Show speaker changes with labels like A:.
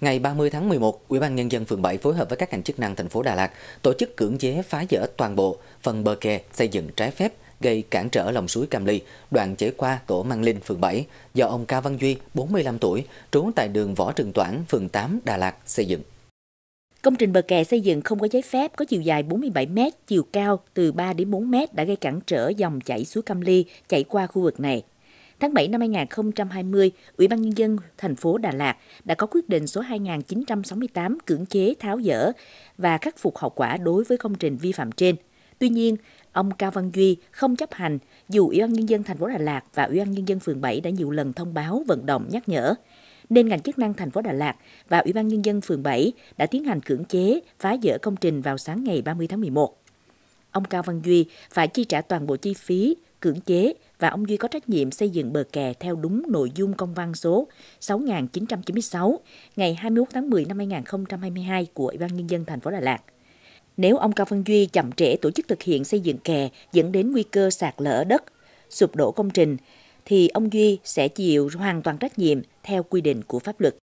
A: Ngày 30 tháng 11, Ủy ban nhân dân phường 7 phối hợp với các ngành chức năng thành phố Đà Lạt tổ chức cưỡng chế phá dỡ toàn bộ phần bờ kè xây dựng trái phép gây cản trở lòng suối Cam Ly, đoạn chảy qua tổ Mang Linh, phường 7, do ông Cao Văn Duy, 45 tuổi, trú tại đường Võ Trường Toản, phường 8, Đà Lạt, xây dựng.
B: Công trình bờ kè xây dựng không có giấy phép có chiều dài 47 m, chiều cao từ 3 đến 4 m đã gây cản trở dòng chảy suối Cam Ly chảy qua khu vực này. Tháng 7 năm 2020, Ủy ban Nhân dân thành phố Đà Lạt đã có quyết định số 2968 cưỡng chế tháo dỡ và khắc phục hậu quả đối với công trình vi phạm trên. Tuy nhiên, ông Cao Văn Duy không chấp hành dù Ủy ban Nhân dân thành phố Đà Lạt và Ủy ban Nhân dân phường 7 đã nhiều lần thông báo vận động nhắc nhở nên ngành chức năng thành phố Đà Lạt và Ủy ban Nhân dân phường 7 đã tiến hành cưỡng chế phá dỡ công trình vào sáng ngày 30 tháng 11. Ông Cao Văn Duy phải chi trả toàn bộ chi phí cưỡng chế và ông Duy có trách nhiệm xây dựng bờ kè theo đúng nội dung công văn số 6996 ngày 21 tháng 10 năm 2022 của Ủy ban Nhân dân thành phố Đà Lạt. Nếu ông Cao Văn Duy chậm trễ tổ chức thực hiện xây dựng kè dẫn đến nguy cơ sạt lở đất, sụp đổ công trình, thì ông Duy sẽ chịu hoàn toàn trách nhiệm theo quy định của pháp luật.